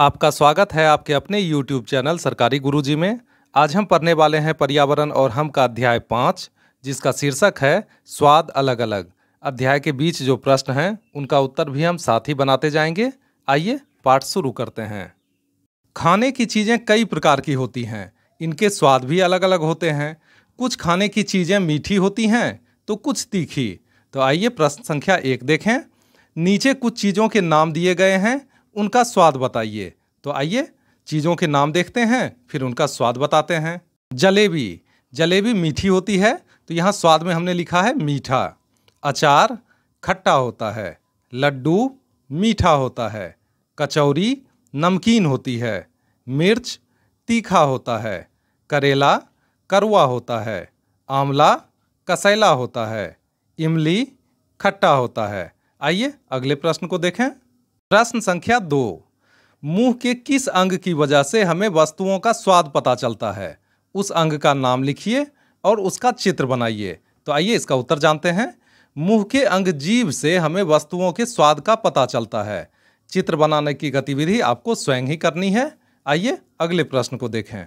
आपका स्वागत है आपके अपने YouTube चैनल सरकारी गुरुजी में आज हम पढ़ने वाले हैं पर्यावरण और हम का अध्याय पाँच जिसका शीर्षक है स्वाद अलग अलग अध्याय के बीच जो प्रश्न हैं उनका उत्तर भी हम साथ ही बनाते जाएंगे आइए पाठ शुरू करते हैं खाने की चीज़ें कई प्रकार की होती हैं इनके स्वाद भी अलग अलग होते हैं कुछ खाने की चीज़ें मीठी होती हैं तो कुछ तीखी तो आइए प्रश्न संख्या एक देखें नीचे कुछ चीज़ों के नाम दिए गए हैं उनका स्वाद बताइए तो आइए चीज़ों के नाम देखते हैं फिर उनका स्वाद बताते हैं जलेबी जलेबी मीठी होती है तो यहाँ स्वाद में हमने लिखा है मीठा अचार खट्टा होता है लड्डू मीठा होता है कचौरी नमकीन होती है मिर्च तीखा होता है करेला करुआ होता है आंवला कसैला होता है इमली खट्टा होता है आइए अगले प्रश्न को देखें प्रश्न संख्या दो मुंह के किस अंग की वजह से हमें वस्तुओं का स्वाद पता चलता है उस अंग का नाम लिखिए और उसका चित्र बनाइए तो आइए इसका उत्तर जानते हैं मुंह के अंग जीव से हमें वस्तुओं के स्वाद का पता चलता है चित्र बनाने की गतिविधि आपको स्वयं ही करनी है आइए अगले प्रश्न को देखें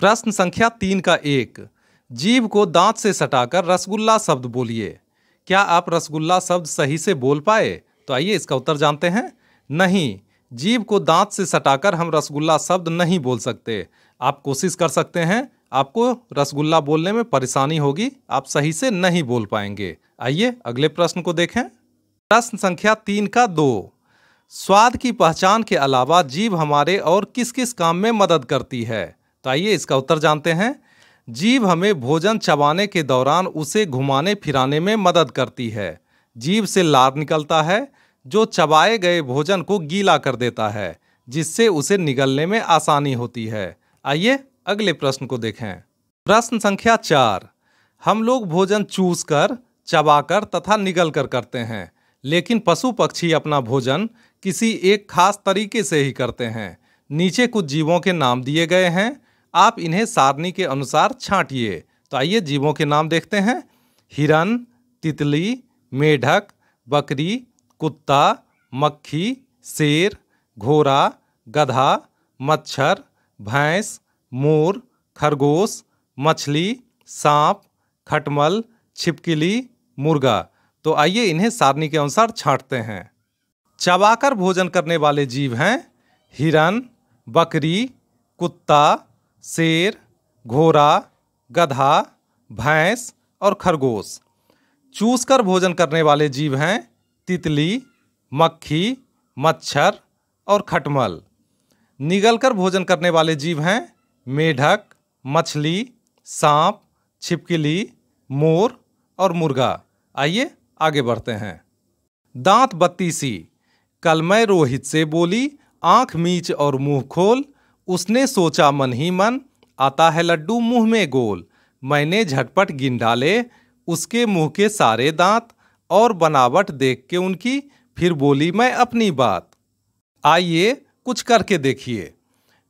प्रश्न संख्या तीन का एक जीव को दांत से सटाकर रसगुल्ला शब्द बोलिए क्या आप रसगुल्ला शब्द सही से बोल पाए तो आइए इसका उत्तर जानते हैं नहीं जीभ को दांत से सटाकर हम रसगुल्ला शब्द नहीं बोल सकते आप कोशिश कर सकते हैं आपको रसगुल्ला बोलने में परेशानी होगी आप सही से नहीं बोल पाएंगे आइए अगले प्रश्न को देखें प्रश्न संख्या तीन का दो स्वाद की पहचान के अलावा जीव हमारे और किस किस काम में मदद करती है तो आइए इसका उत्तर जानते हैं जीव हमें भोजन चबाने के दौरान उसे घुमाने फिराने में मदद करती है जीव से लार निकलता है जो चबाए गए भोजन को गीला कर देता है जिससे उसे निगलने में आसानी होती है आइए अगले प्रश्न को देखें प्रश्न संख्या चार हम लोग भोजन चूस कर चबाकर तथा निगल कर करते हैं लेकिन पशु पक्षी अपना भोजन किसी एक खास तरीके से ही करते हैं नीचे कुछ जीवों के नाम दिए गए हैं आप इन्हें सारणी के अनुसार छांटिए तो आइए जीवों के नाम देखते हैं हिरन तितली मेढक बकरी कुत्ता मक्खी शेर घोड़ा गधा मच्छर भैंस मोर खरगोश मछली सांप खटमल छिपकली मुर्गा तो आइए इन्हें सारणी के अनुसार छांटते हैं चबाकर भोजन करने वाले जीव हैं हिरण बकरी कुत्ता शेर घोड़ा गधा भैंस और खरगोश चूसकर भोजन करने वाले जीव हैं तितली मक्खी मच्छर और खटमल निगलकर भोजन करने वाले जीव हैं मेढक मछली सांप छिपकली मोर और मुर्गा आइए आगे बढ़ते हैं दांत बत्तीसी कल मैं रोहित से बोली आंख मीच और मुंह खोल उसने सोचा मन ही मन आता है लड्डू मुंह में गोल मैंने झटपट गिन डाले उसके मुंह के सारे दांत और बनावट देख के उनकी फिर बोली मैं अपनी बात आइए कुछ करके देखिए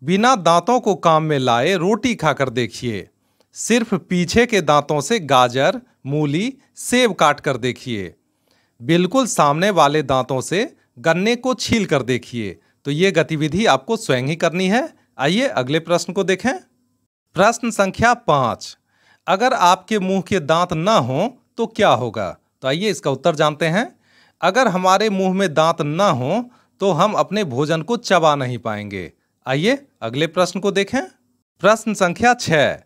बिना दांतों को काम में लाए रोटी खाकर देखिए सिर्फ पीछे के दांतों से गाजर मूली सेब काट कर देखिए बिल्कुल सामने वाले दांतों से गन्ने को छील कर देखिए तो ये गतिविधि आपको स्वयं ही करनी है आइए अगले प्रश्न को देखें प्रश्न संख्या पाँच अगर आपके मुंह के दांत ना हों तो क्या होगा तो आइए इसका उत्तर जानते हैं अगर हमारे मुंह में दांत न हो तो हम अपने भोजन को चबा नहीं पाएंगे आइए अगले प्रश्न को देखें प्रश्न संख्या छः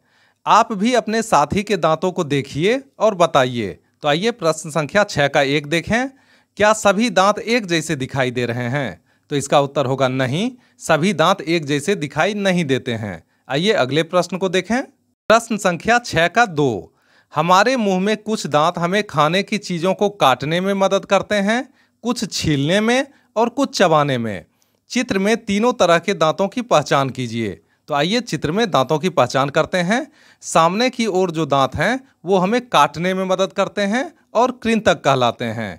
आप भी अपने साथी के दांतों को देखिए और बताइए तो आइए प्रश्न संख्या छः का एक देखें क्या सभी दांत एक जैसे दिखाई दे रहे हैं तो इसका उत्तर होगा नहीं सभी दांत एक जैसे दिखाई नहीं देते हैं आइए अगले प्रश्न को देखें प्रश्न संख्या छः का दो हमारे मुंह में कुछ दांत हमें खाने की चीज़ों को काटने में मदद करते हैं कुछ छीलने में और कुछ चबाने में चित्र में तीनों तरह के दांतों की पहचान कीजिए तो आइए चित्र में दांतों की पहचान करते हैं सामने की ओर जो दांत हैं वो हमें काटने में मदद करते हैं और कृंतक कहलाते हैं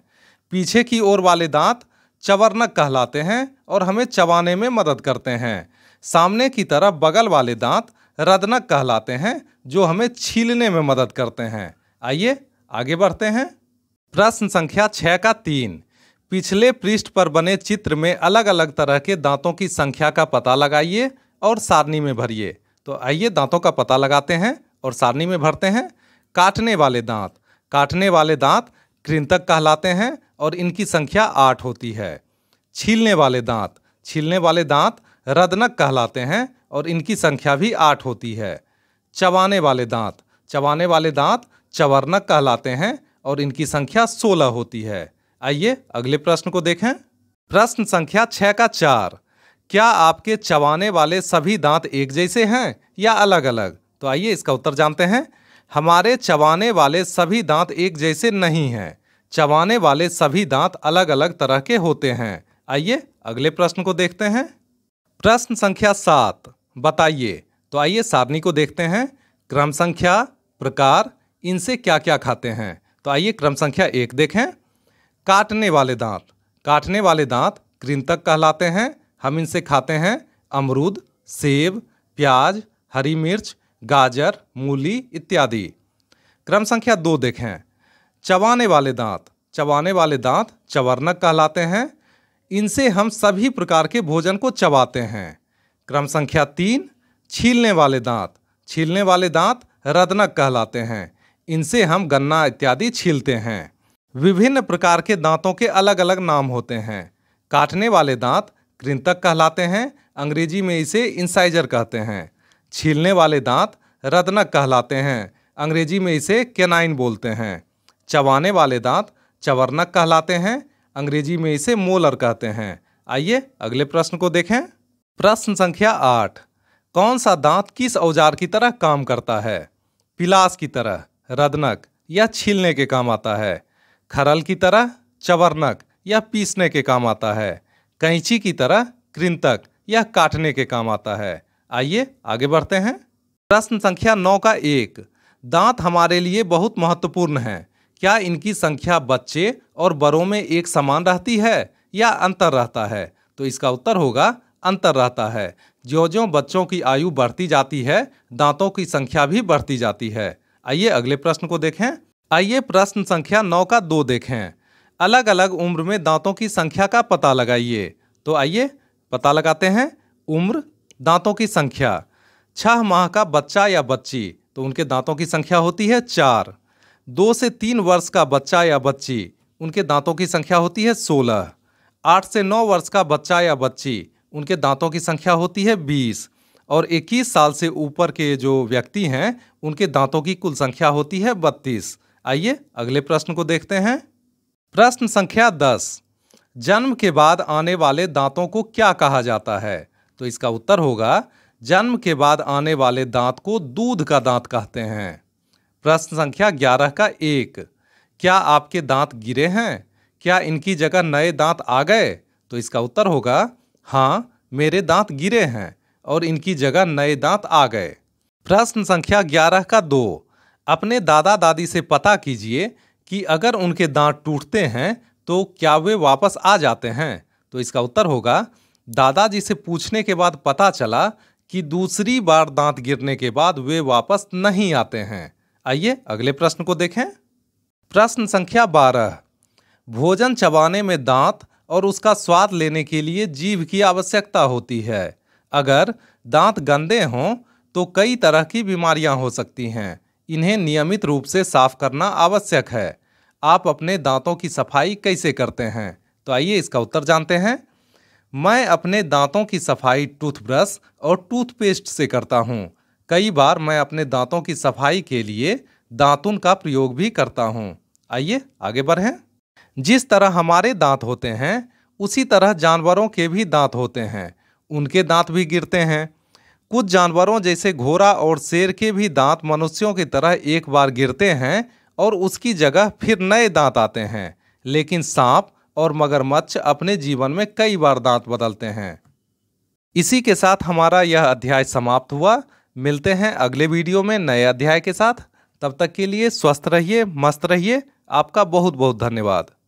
पीछे की ओर वाले दांत चवर्णक कहलाते हैं और हमें चबाने में मदद करते हैं सामने की तरफ बगल वाले दांत रदनक कहलाते हैं जो हमें छीलने में मदद करते हैं आइए आगे बढ़ते हैं प्रश्न संख्या छः का तीन पिछले पृष्ठ पर बने चित्र में अलग अलग तरह के दांतों की संख्या का पता लगाइए और सारणी में भरिए तो आइए दांतों का पता लगाते हैं और सारणी में भरते हैं काटने वाले दांत काटने वाले दांत कृंतक कहलाते हैं और इनकी संख्या आठ होती है छीलने वाले दांत छीलने वाले दांत रदनक कहलाते हैं और इनकी संख्या भी आठ होती है चबाने वाले दांत चबाने वाले दांत चवर्णक कहलाते हैं और इनकी संख्या सोलह होती है आइए अगले प्रश्न को देखें प्रश्न संख्या छः का चार क्या आपके चबाने वाले सभी दांत एक जैसे हैं या अलग अलग तो आइए इसका उत्तर जानते हैं हमारे चबाने वाले सभी दांत एक जैसे नहीं हैं चबाने वाले सभी दांत अलग अलग तरह के होते हैं आइए अगले प्रश्न को देखते हैं प्रश्न संख्या सात बताइए तो आइए सारणी को देखते हैं क्रम संख्या प्रकार इनसे क्या क्या खाते हैं तो आइए क्रम संख्या एक देखें काटने वाले दांत काटने वाले दांत कृंतक कहलाते हैं हम इनसे खाते हैं अमरूद सेब प्याज हरी मिर्च गाजर मूली इत्यादि क्रम संख्या दो देखें चबाने वाले दांत चबाने वाले दांत चवर्णक कहलाते हैं इनसे हम सभी प्रकार के भोजन को चबाते हैं क्रम संख्या तीन छीलने वाले दांत छीलने वाले दांत रदनक कहलाते हैं इनसे हम गन्ना इत्यादि छीलते हैं विभिन्न प्रकार के दांतों के अलग अलग नाम होते हैं काटने वाले दांत कृंतक कहलाते हैं अंग्रेजी में इसे इंसाइजर कहते हैं छीलने वाले दांत रदनक कहलाते हैं अंग्रेजी में इसे केनाइन बोलते हैं चबाने वाले दांत चवरनक कहलाते हैं अंग्रेजी में इसे मोलर कहते हैं आइए अगले प्रश्न को देखें प्रश्न संख्या आठ कौन सा दांत किस औजार की तरह काम करता है पिलास की तरह रदनक या छीलने के काम आता है खरल की तरह चवरनक या पीसने के काम आता है कैंची की तरह कृंतक या काटने के काम आता है आइए आगे बढ़ते हैं प्रश्न संख्या नौ का एक दांत हमारे लिए बहुत महत्वपूर्ण हैं क्या इनकी संख्या बच्चे और बड़ों में एक समान रहती है या अंतर रहता है तो इसका उत्तर होगा अंतर रहता है ज्यो ज्यो बच्चों की आयु बढ़ती जाती है दांतों की संख्या भी बढ़ती जाती है आइए अगले प्रश्न को देखें आइए प्रश्न संख्या नौ का दो देखें अलग अलग उम्र में दांतों की संख्या का पता लगाइए तो आइए पता लगाते हैं उम्र दांतों की संख्या छह माह का बच्चा या बच्ची तो उनके दांतों की संख्या होती है चार दो से तीन वर्ष का बच्चा या बच्ची उनके दांतों की संख्या होती है सोलह आठ से नौ वर्ष का बच्चा या बच्ची उनके दांतों की संख्या होती है बीस और 21 साल से ऊपर के जो व्यक्ति हैं उनके दांतों की कुल संख्या होती है बत्तीस आइए अगले प्रश्न को देखते हैं प्रश्न संख्या दस जन्म के बाद आने वाले दांतों को क्या कहा जाता है तो इसका उत्तर होगा जन्म के बाद आने वाले दांत को दूध का दांत कहते हैं प्रश्न संख्या ग्यारह का एक क्या आपके दांत गिरे हैं क्या इनकी जगह नए दांत आ गए तो इसका उत्तर होगा हाँ मेरे दांत गिरे हैं और इनकी जगह नए दांत आ गए प्रश्न संख्या ग्यारह का दो अपने दादा दादी से पता कीजिए कि अगर उनके दांत टूटते हैं तो क्या वे वापस आ जाते हैं तो इसका उत्तर होगा दादाजी से पूछने के बाद पता चला कि दूसरी बार दांत गिरने के बाद वे वापस नहीं आते हैं आइए अगले प्रश्न को देखें प्रश्न संख्या बारह भोजन चबाने में दांत और उसका स्वाद लेने के लिए जीव की आवश्यकता होती है अगर दांत गंदे हों तो कई तरह की बीमारियां हो सकती हैं इन्हें नियमित रूप से साफ करना आवश्यक है आप अपने दांतों की सफाई कैसे करते हैं तो आइए इसका उत्तर जानते हैं मैं अपने दांतों की सफाई टूथब्रश और टूथपेस्ट से करता हूँ कई बार मैं अपने दांतों की सफाई के लिए दांतुन का प्रयोग भी करता हूँ आइए आगे बढ़ें जिस तरह हमारे दांत होते हैं उसी तरह जानवरों के भी दांत होते हैं उनके दांत भी गिरते हैं कुछ जानवरों जैसे घोड़ा और शेर के भी दांत मनुष्यों की तरह एक बार गिरते हैं और उसकी जगह फिर नए दांत आते हैं लेकिन सांप और मगरमच्छ अपने जीवन में कई बार दांत बदलते हैं इसी के साथ हमारा यह अध्याय समाप्त हुआ मिलते हैं अगले वीडियो में नए अध्याय के साथ तब तक के लिए स्वस्थ रहिए मस्त रहिए आपका बहुत बहुत धन्यवाद